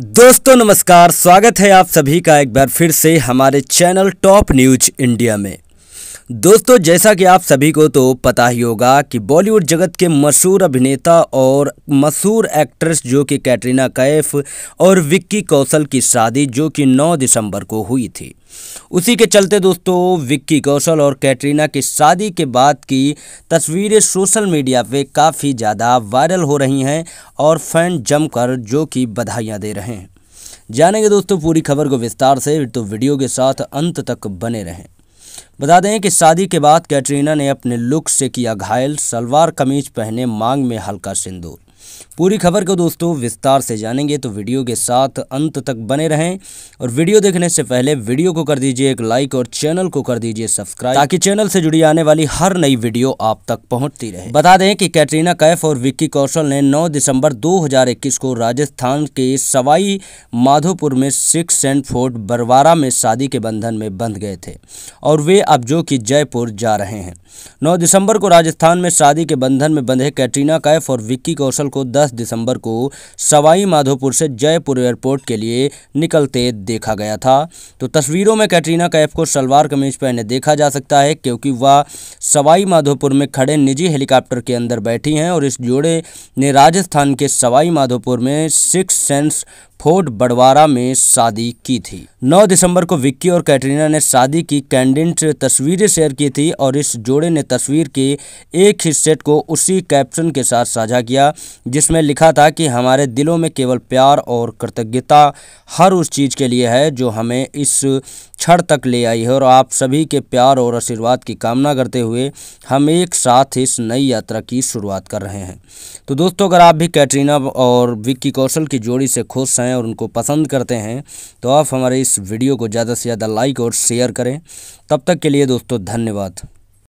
दोस्तों नमस्कार स्वागत है आप सभी का एक बार फिर से हमारे चैनल टॉप न्यूज इंडिया में दोस्तों जैसा कि आप सभी को तो पता ही होगा कि बॉलीवुड जगत के मशहूर अभिनेता और मशहूर एक्ट्रेस जो कि कैटरीना कैफ और विक्की कौशल की शादी जो कि 9 दिसंबर को हुई थी उसी के चलते दोस्तों विक्की कौशल और कैटरीना की शादी के बाद की तस्वीरें सोशल मीडिया पे काफ़ी ज़्यादा वायरल हो रही हैं और फैन जमकर जो कि बधाइयाँ दे रहे हैं जानेंगे दोस्तों पूरी खबर को विस्तार से तो वीडियो के साथ अंत तक बने रहें बता दें कि शादी के बाद कैटरीना ने अपने लुक से किया घायल सलवार कमीज पहने मांग में हल्का सिंदूर पूरी खबर को दोस्तों विस्तार से जानेंगे तो वीडियो के साथ अंत तक बने रहें और वीडियो देखने से पहले वीडियो को कर दीजिए एक लाइक और चैनल को कर दीजिए सब्सक्राइब ताकि चैनल से जुड़ी आने वाली हर नई वीडियो आप तक पहुंचती रहे बता दें कि कैटरीना कैफ और विक्की कौशल ने 9 दिसंबर 2021 को राजस्थान के सवाई माधोपुर में सिक्स एंड फोर्ट बरवारा में शादी के बंधन में बंध गए थे और वे अब जो कि जयपुर जा रहे हैं नौ दिसंबर को राजस्थान में शादी के बंधन में बंधे कैटरीना कैफ और विक्की कौशल को 10 दिसंबर को सवाई माधोपुर से जयपुर एयरपोर्ट के लिए निकलते देखा गया था तो तस्वीरों में कैटरीना कैफ को सलवार कमीज पहने देखा जा सकता है क्योंकि वह सवाई माधोपुर में खड़े निजी हेलीकॉप्टर के अंदर बैठी हैं और इस जोड़े ने राजस्थान के सवाई माधोपुर में सिक्स सेंस फोर्ट बड़वारा में शादी की थी 9 दिसंबर को विक्की और कैटरीना ने शादी की कैंडेंट तस्वीरें शेयर की थी और इस जोड़े ने तस्वीर के एक हिस्से को उसी कैप्शन के साथ साझा किया जिसमें लिखा था कि हमारे दिलों में केवल प्यार और कृतज्ञता हर उस चीज़ के लिए है जो हमें इस क्षण तक ले आई है और आप सभी के प्यार और आशीर्वाद की कामना करते हुए हम एक साथ इस नई यात्रा की शुरुआत कर रहे हैं तो दोस्तों अगर आप भी कैटरीना और विक्की कौशल की जोड़ी से खुश हैं और उनको पसंद करते हैं तो आप हमारे इस वीडियो को ज़्यादा से ज़्यादा लाइक और शेयर करें तब तक के लिए दोस्तों धन्यवाद